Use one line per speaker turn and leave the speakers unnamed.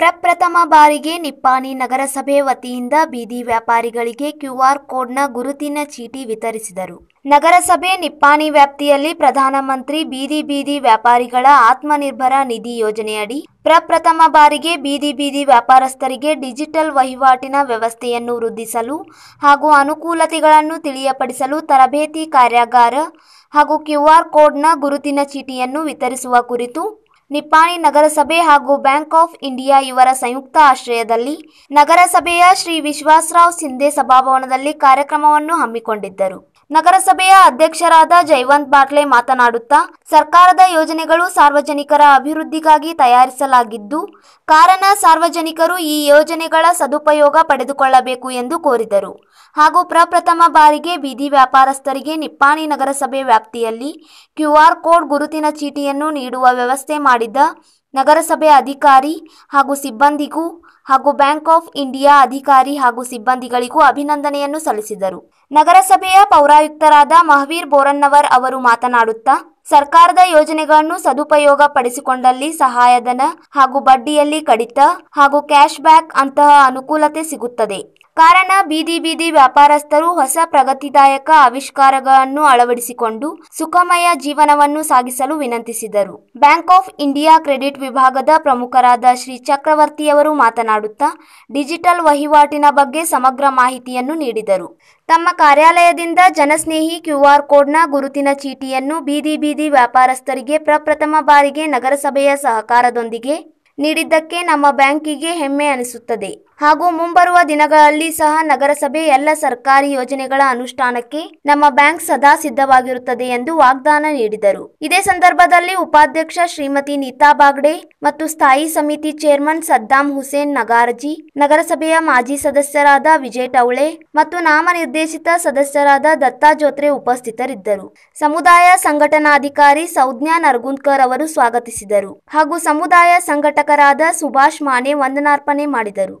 ಪ್ರಪ್ರಥಮ ಬಾರಿಗೆ ನಿಪ್ಪಾಣಿ ನಗರಸಭೆ ವತಿಯಿಂದ ಬೀದಿ ವ್ಯಾಪಾರಿಗಳಿಗೆ ಕ್ಯೂಆರ್ ಕೋಡ್ನ ಗುರುತಿನ ಚೀಟಿ ವಿತರಿಸಿದರು ನಗರಸಭೆ ನಿಪ್ಪಾಣಿ ವ್ಯಾಪ್ತಿಯಲ್ಲಿ ಪ್ರಧಾನಮಂತ್ರಿ ಬೀದಿ ಬೀದಿ ವ್ಯಾಪಾರಿಗಳ ಆತ್ಮನಿರ್ಭರ ನಿಧಿ ಯೋಜನೆಯಡಿ ಪ್ರಪ್ರಥಮ ಬಾರಿಗೆ ಬೀದಿ ಬೀದಿ ವ್ಯಾಪಾರಸ್ಥರಿಗೆ ಡಿಜಿಟಲ್ ವಹಿವಾಟಿನ ವ್ಯವಸ್ಥೆಯನ್ನು ವೃದ್ಧಿಸಲು ಹಾಗೂ ಅನುಕೂಲತೆಗಳನ್ನು ತಿಳಿಯಪಡಿಸಲು ತರಬೇತಿ ಕಾರ್ಯಾಗಾರ ಹಾಗೂ ಕ್ಯೂಆರ್ ಕೋಡ್ನ ಗುರುತಿನ ಚೀಟಿಯನ್ನು ವಿತರಿಸುವ ಕುರಿತು ನಿಪಾಣಿ ನಗರಸಭೆ ಹಾಗೂ ಬ್ಯಾಂಕ್ ಆಫ್ ಇಂಡಿಯಾ ಇವರ ಸಂಯುಕ್ತ ಆಶ್ರಯದಲ್ಲಿ ನಗರಸಭೆಯ ಶ್ರೀ ವಿಶ್ವಾಸರಾವ್ ಸಿಂಧೆ ಸಭಾಭವನದಲ್ಲಿ ಕಾರ್ಯಕ್ರಮವನ್ನು ಹಮ್ಮಿಕೊಂಡಿದ್ದರು ನಗರಸಭೆಯ ಅಧ್ಯಕ್ಷರಾದ ಜೈವಂತ್ ಬಾಟ್ಲೆ ಮಾತನಾಡುತ್ತಾ ಸರ್ಕಾರದ ಯೋಜನೆಗಳು ಸಾರ್ವಜನಿಕರ ಅಭಿವೃದ್ಧಿಗಾಗಿ ತಯಾರಿಸಲಾಗಿದ್ದು ಕಾರಣ ಸಾರ್ವಜನಿಕರು ಈ ಯೋಜನೆಗಳ ಸದುಪಯೋಗ ಪಡೆದುಕೊಳ್ಳಬೇಕು ಎಂದು ಕೋರಿದರು ಹಾಗೂ ಪ್ರಪ್ರಥಮ ಬಾರಿಗೆ ಬೀದಿ ವ್ಯಾಪಾರಸ್ಥರಿಗೆ ನಿಪ್ಪಾಣಿ ನಗರಸಭೆ ವ್ಯಾಪ್ತಿಯಲ್ಲಿ ಕ್ಯೂಆರ್ ಕೋಡ್ ಗುರುತಿನ ಚೀಟಿಯನ್ನು ನೀಡುವ ವ್ಯವಸ್ಥೆ ಮಾಡಿದ್ದ ನಗರಸಭೆ ಅಧಿಕಾರಿ ಹಾಗೂ ಸಿಬ್ಬಂದಿಗೂ ಹಾಗೂ ಬ್ಯಾಂಕ್ ಆಫ್ ಇಂಡಿಯಾ ಅಧಿಕಾರಿ ಹಾಗೂ ಸಿಬ್ಬಂದಿಗಳಿಗೂ ಅಭಿನಂದನೆಯನ್ನು ಸಲ್ಲಿಸಿದರು ನಗರಸಭೆಯ ಪೌರಾಯುಕ್ತರಾದ ಮಹವೀರ್ ಬೋರನ್ನವರ್ ಅವರು ಮಾತನಾಡುತ್ತಾ ಸರ್ಕಾರದ ಯೋಜನೆಗಳನ್ನು ಸದುಪಯೋಗ ಪಡಿಸಿಕೊಂಡಲ್ಲಿ ಸಹಾಯಧನ ಹಾಗೂ ಬಡ್ಡಿಯಲ್ಲಿ ಕಡಿತ ಹಾಗೂ ಕ್ಯಾಶ್ ಬ್ಯಾಕ್ ಅಂತಹ ಅನುಕೂಲತೆ ಸಿಗುತ್ತದೆ ಕಾರಣ ಬೀದಿ ಬೀದಿ ವ್ಯಾಪಾರಸ್ಥರು ಹೊಸ ಪ್ರಗತಿದಾಯಕ ಆವಿಷ್ಕಾರಗಳನ್ನು ಅಳವಡಿಸಿಕೊಂಡು ಸುಖಮಯ ಜೀವನವನ್ನು ಸಾಗಿಸಲು ವಿನಂತಿಸಿದರು ಬ್ಯಾಂಕ್ ಆಫ್ ಇಂಡಿಯಾ ಕ್ರೆಡಿಟ್ ವಿಭಾಗದ ಪ್ರಮುಖರಾದ ಶ್ರೀ ಚಕ್ರವರ್ತಿಯವರು ಮಾತನಾಡುತ್ತಾ ಡಿಜಿಟಲ್ ವಹಿವಾಟಿನ ಬಗ್ಗೆ ಸಮಗ್ರ ಮಾಹಿತಿಯನ್ನು ನೀಡಿದರು ತಮ್ಮ ಕಾರ್ಯಾಲಯದಿಂದ ಜನಸ್ನೇಹಿ ಕ್ಯೂಆರ್ ಕೋಡ್ನ ಗುರುತಿನ ಚೀಟಿಯನ್ನು ಬೀದಿ ಬೀದಿ ವ್ಯಾಪಾರಸ್ಥರಿಗೆ ಪ್ರಪ್ರಥಮ ಬಾರಿಗೆ ನಗರಸಭೆಯ ಸಹಕಾರದೊಂದಿಗೆ ನೀಡಿದ್ದಕ್ಕೆ ನಮ್ಮ ಬ್ಯಾಂಕಿಗೆ ಹೆಮ್ಮೆ ಅನಿಸುತ್ತದೆ ಹಾಗೂ ಮುಂಬರುವ ದಿನಗಳಲ್ಲಿ ಸಹ ನಗರಸಭೆ ಎಲ್ಲ ಸರ್ಕಾರಿ ಯೋಜನೆಗಳ ಅನುಷ್ಠಾನಕ್ಕೆ ನಮ್ಮ ಬ್ಯಾಂಕ್ ಸದಾ ಸಿದ್ಧವಾಗಿರುತ್ತದೆ ಎಂದು ವಾಗ್ದಾನ ನೀಡಿದರು ಇದೇ ಸಂದರ್ಭದಲ್ಲಿ ಉಪಾಧ್ಯಕ್ಷ ಶ್ರೀಮತಿ ನೀತಾ ಬಾಗ್ಡೆ ಮತ್ತು ಸ್ಥಾಯಿ ಸಮಿತಿ ಚೇರ್ಮನ್ ಸದ್ದಾಂ ಹುಸೇನ್ ನಗಾರಜಿ ನಗರಸಭೆಯ ಮಾಜಿ ಸದಸ್ಯರಾದ ವಿಜಯ್ ಟೌಳೆ ಮತ್ತು ನಾಮನಿರ್ದೇಶಿತ ಸದಸ್ಯರಾದ ದತ್ತಾ ಜೋತ್ರೆ ಉಪಸ್ಥಿತರಿದ್ದರು ಸಮುದಾಯ ಸಂಘಟನಾಧಿಕಾರಿ ಸೌಜ್ಞಾ ನರ್ಗುಂದ್ಕರ್ ಅವರು ಸ್ವಾಗತಿಸಿದರು ಹಾಗೂ ಸಮುದಾಯ ಸಂಘಟನೆ ಕರಾದ ಸುಭಾಷ್ ಮಾನೆ ವಂದನಾರ್ಪಣೆ ಮಾಡಿದರು